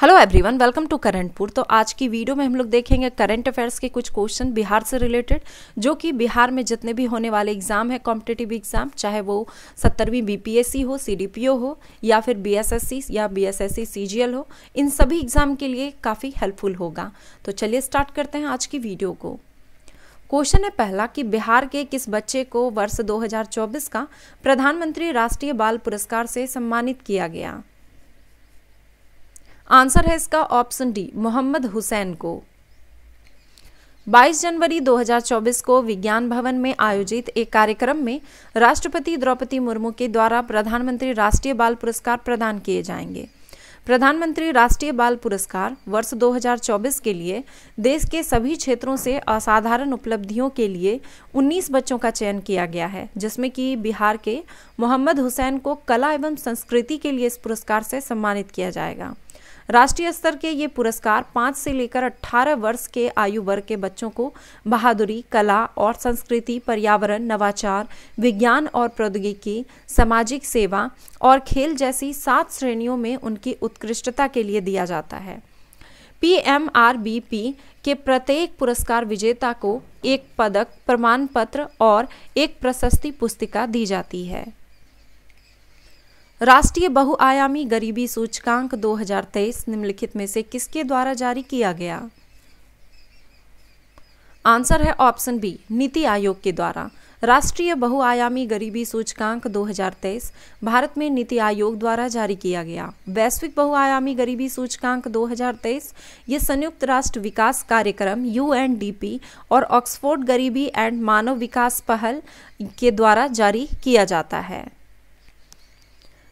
hello everyone welcome to करंटपुर तो आज की वीडियो में हम लोग देखेंगे करंट अफेयर्स के कुछ क्वेश्चन बिहार से रिलेटेड जो कि बिहार में जितने भी होने वाले एग्जाम है कॉम्पिटेटिव एग्जाम चाहे वो सत्तरवीं बीपीएससी हो सीडीपीओ हो या फिर बीएसएससी या बीएसएससी सीजीएल हो इन सभी एग्जाम के लिए काफ़ी हेल्पफुल होगा तो चलिए स्टार्ट करते हैं आज की वीडियो को क्वेश्चन है पहला कि बिहार के किस बच्चे को वर्ष दो का प्रधानमंत्री राष्ट्रीय बाल पुरस्कार से सम्मानित किया गया आंसर है इसका ऑप्शन डी मोहम्मद हुसैन को 22 जनवरी 2024 को विज्ञान भवन में आयोजित एक कार्यक्रम में राष्ट्रपति द्रौपदी मुर्मू के द्वारा प्रधानमंत्री राष्ट्रीय बाल पुरस्कार प्रदान किए जाएंगे प्रधानमंत्री राष्ट्रीय बाल पुरस्कार वर्ष 2024 के लिए देश के सभी क्षेत्रों से असाधारण उपलब्धियों के लिए 19 बच्चों का चयन किया गया है जिसमें कि बिहार के मोहम्मद हुसैन को कला एवं संस्कृति के लिए इस पुरस्कार से सम्मानित किया जाएगा राष्ट्रीय स्तर के ये पुरस्कार पाँच से लेकर अट्ठारह वर्ष के आयु वर्ग के बच्चों को बहादुरी कला और संस्कृति पर्यावरण नवाचार विज्ञान और प्रौद्योगिकी सामाजिक सेवा और खेल जैसी सात श्रेणियों में उनकी उत्कृष्टता के लिए दिया जाता है पीएमआरबीपी के प्रत्येक पुरस्कार विजेता को एक पदक प्रमाण पत्र और एक प्रशस्ति पुस्तिका दी जाती है राष्ट्रीय बहुआयामी गरीबी सूचकांक 2023 निम्नलिखित में से किसके द्वारा जारी किया गया आंसर है ऑप्शन बी नीति आयोग के द्वारा राष्ट्रीय बहुआयामी गरीबी सूचकांक 2023 भारत में नीति आयोग द्वारा जारी किया गया वैश्विक बहुआयामी गरीबी सूचकांक 2023 ये संयुक्त राष्ट्र विकास कार्यक्रम यू और ऑक्सफोर्ड गरीबी एंड मानव विकास पहल के द्वारा जारी किया जाता है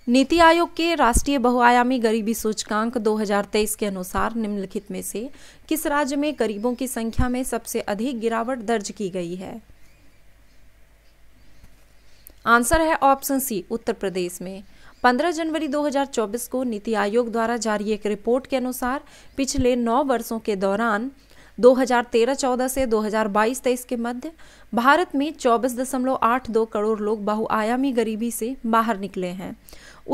नीति आयोग के राष्ट्रीय बहुआयामी गरीबी सूचकांक 2023 के अनुसार निम्नलिखित में से किस राज्य में गरीबों की संख्या में सबसे अधिक गिरावट दर्ज की गई है आंसर है ऑप्शन सी उत्तर प्रदेश में 15 जनवरी 2024 को नीति आयोग द्वारा जारी एक रिपोर्ट के अनुसार पिछले नौ वर्षों के दौरान 2013-14 से 2022-23 के मध्य भारत में 24.82 करोड़ लोग बहुआयामी गरीबी से बाहर निकले हैं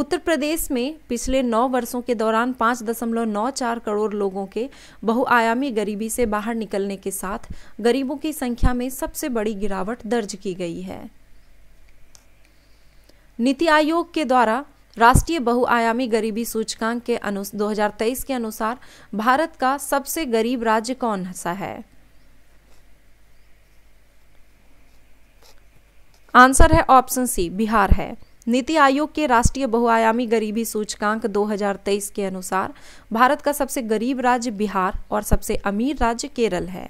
उत्तर प्रदेश में पिछले नौ वर्षों के दौरान पाँच दशमलव नौ चार करोड़ लोगों के बहुआयामी गरीबी से बाहर निकलने के साथ गरीबों की संख्या में सबसे बड़ी गिरावट दर्ज की गई है नीति आयोग के द्वारा राष्ट्रीय बहुआयामी गरीबी सूचकांक के अनु 2023 के अनुसार भारत का सबसे गरीब राज्य कौन सा है आंसर है ऑप्शन सी बिहार है नीति आयोग के राष्ट्रीय बहुआयामी गरीबी सूचकांक 2023 के अनुसार भारत का सबसे गरीब राज्य बिहार और सबसे अमीर राज्य केरल है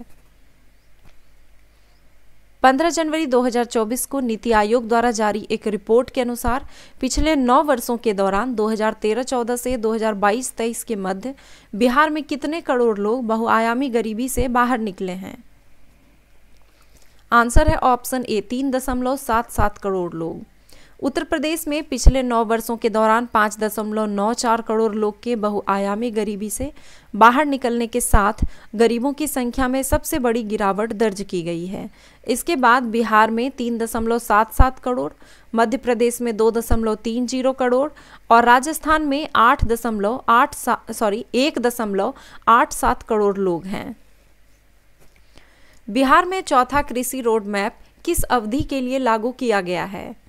15 जनवरी 2024 को नीति आयोग द्वारा जारी एक रिपोर्ट के अनुसार पिछले नौ वर्षों के दौरान 2013-14 से 2022-23 के मध्य बिहार में कितने करोड़ लोग बहुआयामी गरीबी से बाहर निकले हैं आंसर है ऑप्शन ए तीन दशमलव सात सात करोड़ लोग उत्तर प्रदेश में पिछले नौ वर्षों के दौरान पाँच दशमलव नौ चार करोड़ लोग के बहुआयामी गरीबी से बाहर निकलने के साथ गरीबों की संख्या में सबसे बड़ी गिरावट दर्ज की गई है इसके बाद बिहार में तीन दशमलव सात सात करोड़ मध्य प्रदेश में दो दशमलव तीन जीरो करोड़ और राजस्थान में आठ दशमलव आठ सॉरी एक दशमलव आठ सात करोड़ लोग हैं बिहार में चौथा कृषि रोड मैप किस अवधि के लिए लागू किया गया है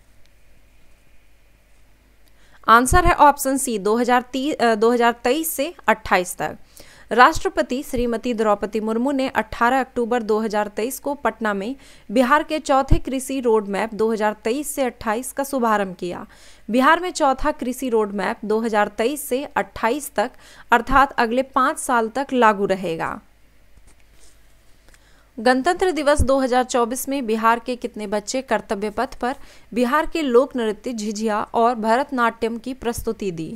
आंसर है ऑप्शन सी 2030 2023 से 28 तक राष्ट्रपति श्रीमती द्रौपदी मुर्मू ने 18 अक्टूबर 2023 को पटना में बिहार के चौथे कृषि रोड मैप 2023 से 28 का शुभारंभ किया बिहार में चौथा कृषि रोड मैप 2023 से 28 तक अर्थात अगले पाँच साल तक लागू रहेगा गणतंत्र दिवस 2024 में बिहार के कितने बच्चे कर्तव्य पथ पर बिहार के लोक नृत्य झिझिया और भरतनाट्यम की प्रस्तुति दी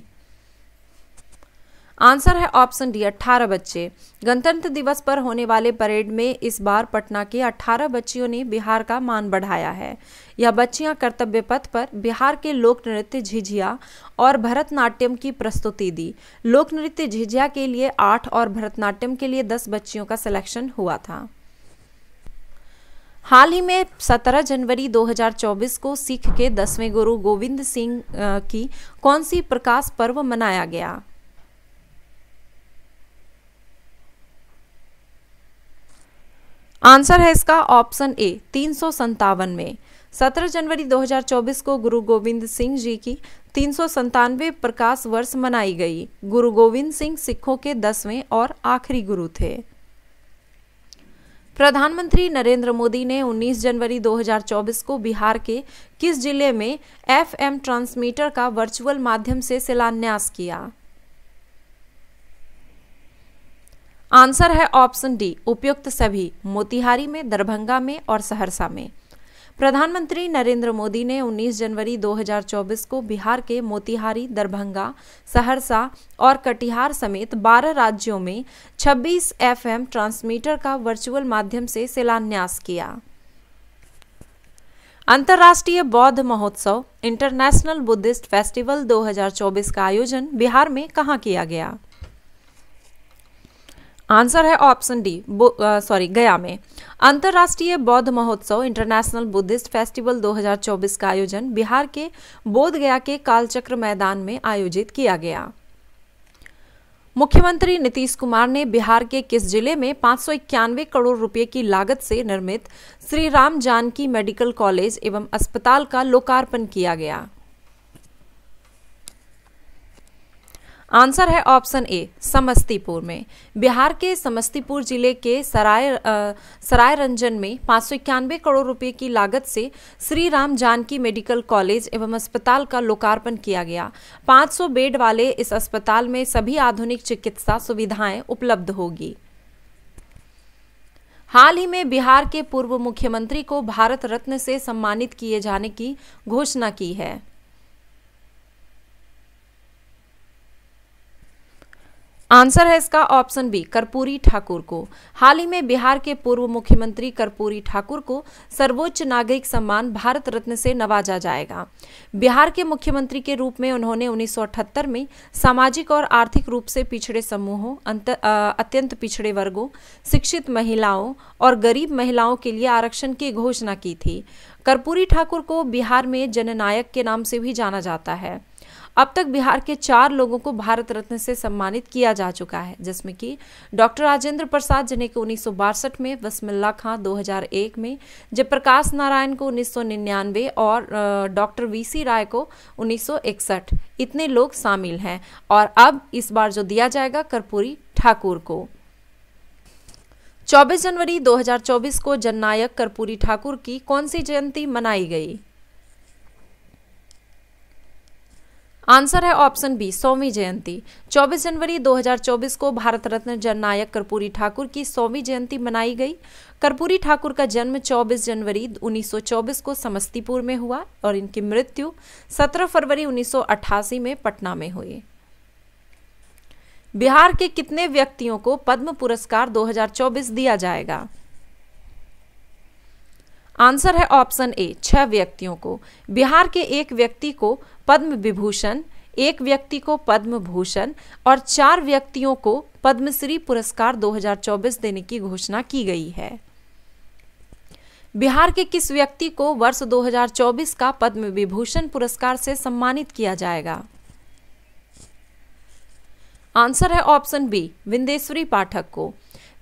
आंसर है ऑप्शन डी 18 बच्चे गणतंत्र दिवस पर होने वाले परेड में इस बार पटना के 18 बच्चियों ने बिहार का मान बढ़ाया है यह बच्चियां कर्तव्य पथ पर बिहार के लोक नृत्य झिझिया और भरतनाट्यम की प्रस्तुति दी लोक नृत्य झिझिया के लिए आठ और भरतनाट्यम के लिए दस बच्चियों का सिलेक्शन हुआ था हाल ही में 17 जनवरी 2024 को सिख के दसवें गुरु गोविंद सिंह की कौन सी प्रकाश पर्व मनाया गया आंसर है इसका ऑप्शन ए तीन में 17 जनवरी 2024 को गुरु गोविंद सिंह जी की तीन सौ संतानवे प्रकाश वर्ष मनाई गई गुरु गोविंद सिंह सिखों के दसवें और आखिरी गुरु थे प्रधानमंत्री नरेंद्र मोदी ने 19 जनवरी 2024 को बिहार के किस जिले में एफएम ट्रांसमीटर का वर्चुअल माध्यम से शिलान्यास किया आंसर है ऑप्शन डी उपयुक्त सभी मोतिहारी में दरभंगा में और सहरसा में प्रधानमंत्री नरेंद्र मोदी ने 19 जनवरी 2024 को बिहार के मोतिहारी दरभंगा सहरसा और कटिहार समेत 12 राज्यों में 26 एफएम ट्रांसमीटर का वर्चुअल माध्यम से शिलान्यास किया अंतर्राष्ट्रीय बौद्ध महोत्सव इंटरनेशनल बुद्धिस्ट फेस्टिवल 2024 का आयोजन बिहार में कहाँ किया गया आंसर है ऑप्शन डी सॉरी गया में अंतर्राष्ट्रीय बौद्ध महोत्सव इंटरनेशनल बुद्धिस्ट फेस्टिवल 2024 का आयोजन बिहार के बोध गया के कालचक्र मैदान में आयोजित किया गया मुख्यमंत्री नीतीश कुमार ने बिहार के किस जिले में पांच करोड़ रुपए की लागत से निर्मित श्री राम जानकी मेडिकल कॉलेज एवं अस्पताल का लोकार्पण किया गया आंसर है ऑप्शन ए समस्तीपुर में बिहार के समस्तीपुर जिले के सराय आ, सराय रंजन में पाँच करोड़ रुपए की लागत से श्री राम जानकी मेडिकल कॉलेज एवं अस्पताल का लोकार्पण किया गया 500 बेड वाले इस अस्पताल में सभी आधुनिक चिकित्सा सुविधाएं उपलब्ध होगी हाल ही में बिहार के पूर्व मुख्यमंत्री को भारत रत्न से सम्मानित किए जाने की घोषणा की है आंसर है इसका ऑप्शन बी कर्पूरी ठाकुर को हाल ही में बिहार के पूर्व मुख्यमंत्री कर्पूरी ठाकुर को सर्वोच्च नागरिक सम्मान भारत रत्न से नवाजा जाएगा बिहार के मुख्यमंत्री के रूप में उन्होंने 1978 में सामाजिक और आर्थिक रूप से पिछड़े समूहों अत्यंत पिछड़े वर्गों शिक्षित महिलाओं और गरीब महिलाओं के लिए आरक्षण की घोषणा की थी कर्पूरी ठाकुर को बिहार में जननायक के नाम से भी जाना जाता है अब तक बिहार के चार लोगों को भारत रत्न से सम्मानित किया जा चुका है जिसमें कि डॉक्टर राजेंद्र प्रसाद जिन्हें को उन्नीस में वसमिल्ला खां 2001 में जयप्रकाश नारायण को 1999 और डॉक्टर वीसी राय को 1961 इतने लोग शामिल हैं और अब इस बार जो दिया जाएगा कर्पूरी ठाकुर को 24 जनवरी 2024 को जननायक कर्पूरी ठाकुर की कौन सी जयंती मनाई गई आंसर है ऑप्शन बी सौवीं जयंती 24 जनवरी 2024 को भारत रत्न जननायक कर्पूरी ठाकुर की सौवीं जयंती मनाई गई कर्पूरी ठाकुर का जन्म 24 जनवरी 1924 को समस्तीपुर में हुआ और इनकी मृत्यु 17 फरवरी 1988 में पटना में हुई बिहार के कितने व्यक्तियों को पद्म पुरस्कार 2024 दिया जाएगा आंसर है ऑप्शन ए छह व्यक्तियों को बिहार के एक व्यक्ति को पद्म विभूषण एक व्यक्ति को पद्म भूषण और चार व्यक्तियों को पद्मश्री पुरस्कार 2024 देने की घोषणा की गई है बिहार के किस व्यक्ति को वर्ष 2024 का पद्म विभूषण पुरस्कार से सम्मानित किया जाएगा आंसर है ऑप्शन बी विंदेश्वरी पाठक को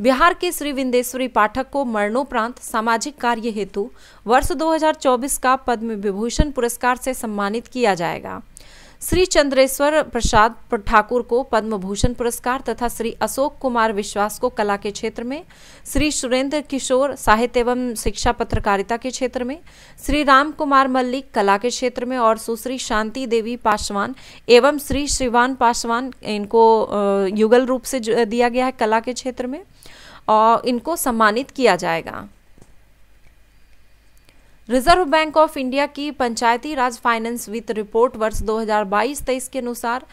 बिहार के श्री विंदेश्वरी पाठक को मरणोपरांत सामाजिक कार्य हेतु वर्ष 2024 का पद्म विभूषण पुरस्कार से सम्मानित किया जाएगा श्री चंद्रेश्वर प्रसाद ठाकुर को पद्म भूषण पुरस्कार तथा श्री अशोक कुमार विश्वास को कला के क्षेत्र में श्री सुरेंद्र किशोर साहित्य एवं शिक्षा पत्रकारिता के क्षेत्र में श्री राम कुमार मल्लिक कला के क्षेत्र में और सुश्री शांति देवी पासवान एवं श्री श्रीवान पासवान इनको युगल रूप से दिया गया है कला के क्षेत्र में और इनको सम्मानित किया जाएगा रिजर्व बैंक ऑफ इंडिया की पंचायती राज फाइनेंस वित्त रिपोर्ट वर्ष 2022-23 के अनुसार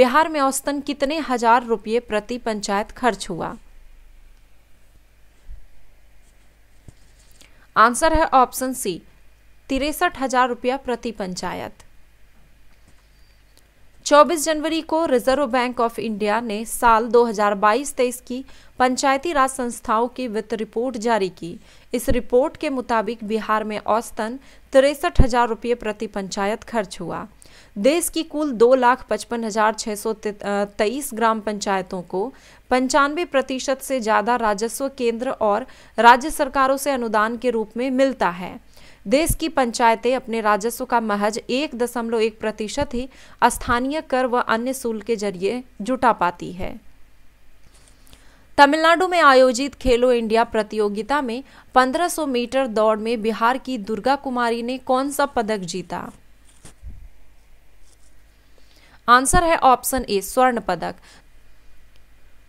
बिहार में औसतन कितने हजार रुपये प्रति पंचायत खर्च हुआ आंसर है ऑप्शन सी तिरसठ हजार रुपया प्रति पंचायत 24 जनवरी को रिजर्व बैंक ऑफ इंडिया ने साल 2022-23 की पंचायती राज संस्थाओं की वित्त रिपोर्ट जारी की इस रिपोर्ट के मुताबिक बिहार में औसतन तिरसठ हजार रुपये प्रति पंचायत खर्च हुआ देश की कुल दो लाख पचपन हजार छः सौ तेईस ग्राम पंचायतों को पंचानवे प्रतिशत से ज़्यादा राजस्व केंद्र और राज्य सरकारों से अनुदान के रूप में मिलता है देश की पंचायतें अपने राजस्व का महज एक दशमलव एक प्रतिशत ही स्थानीय कर व अन्य शुल्क के जरिए जुटा पाती है तमिलनाडु में आयोजित खेलो इंडिया प्रतियोगिता में 1500 मीटर दौड़ में बिहार की दुर्गा कुमारी ने कौन सा पदक जीता आंसर है ऑप्शन ए स्वर्ण पदक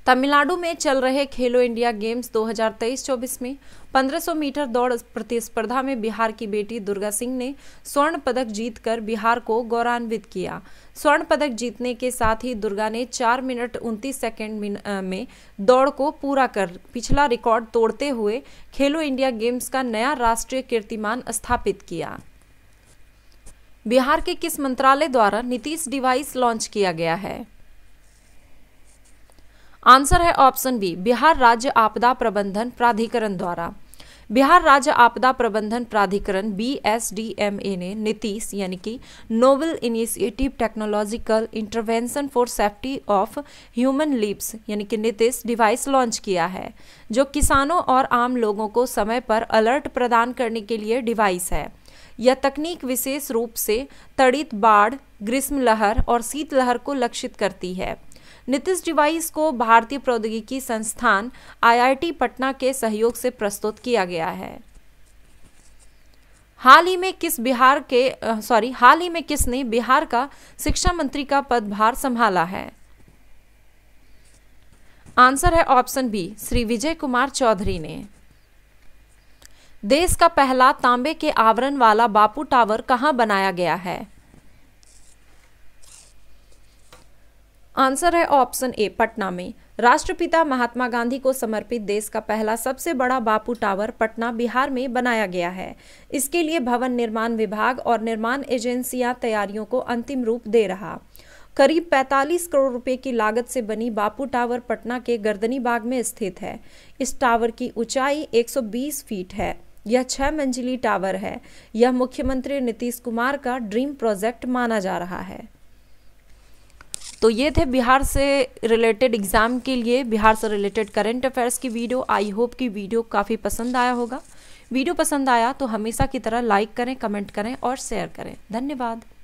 तमिलनाडु में चल रहे खेलो इंडिया गेम्स 2023-24 में 1500 मीटर दौड़ प्रतिस्पर्धा में बिहार की बेटी दुर्गा सिंह ने स्वर्ण पदक जीतकर बिहार को गौरवान्वित किया स्वर्ण पदक जीतने के साथ ही दुर्गा ने 4 मिनट उनतीस सेकेंड में दौड़ को पूरा कर पिछला रिकॉर्ड तोड़ते हुए खेलो इंडिया गेम्स का नया राष्ट्रीय कीर्तिमान स्थापित किया बिहार के किस मंत्रालय द्वारा नीतीश डिवाइस लॉन्च किया गया है आंसर है ऑप्शन बी बिहार राज्य आपदा प्रबंधन प्राधिकरण द्वारा बिहार राज्य आपदा प्रबंधन प्राधिकरण B S D M A ने नीतीश यानी कि noble initiative technological intervention for safety of human lives यानी कि नीतीश डिवाइस लॉन्च किया है जो किसानों और आम लोगों को समय पर अलर्ट प्रदान करने के लिए डिवाइस है यह तकनीक विशेष रूप से तड़ित बाढ़ ग्रीष्म लहर और शीतलहर को लक्षित करती है नीतीश डिवाइस को भारतीय प्रौद्योगिकी संस्थान आईआईटी पटना के सहयोग से प्रस्तुत किया गया है हाल ही में किस बिहार के सॉरी हाल ही में किसने बिहार का शिक्षा मंत्री का पदभार संभाला है आंसर है ऑप्शन बी श्री विजय कुमार चौधरी ने देश का पहला तांबे के आवरण वाला बापू टावर कहाँ बनाया गया है आंसर है ऑप्शन ए पटना में राष्ट्रपिता महात्मा गांधी को समर्पित देश का पहला सबसे बड़ा बापू टावर पटना बिहार में बनाया गया है इसके लिए भवन निर्माण विभाग और निर्माण एजेंसियां तैयारियों को अंतिम रूप दे रहा करीब 45 करोड़ रुपए की लागत से बनी बापू टावर पटना के गर्दनी बाग में स्थित है इस टावर की ऊंचाई 120 फीट है यह छह मंजिली टावर है यह मुख्यमंत्री नीतीश कुमार का ड्रीम प्रोजेक्ट माना जा रहा है तो ये थे बिहार से रिलेटेड एग्ज़ाम के लिए बिहार से रिलेटेड करेंट अफेयर्स की वीडियो आई होप कि वीडियो काफ़ी पसंद आया होगा वीडियो पसंद आया तो हमेशा की तरह लाइक करें कमेंट करें और शेयर करें धन्यवाद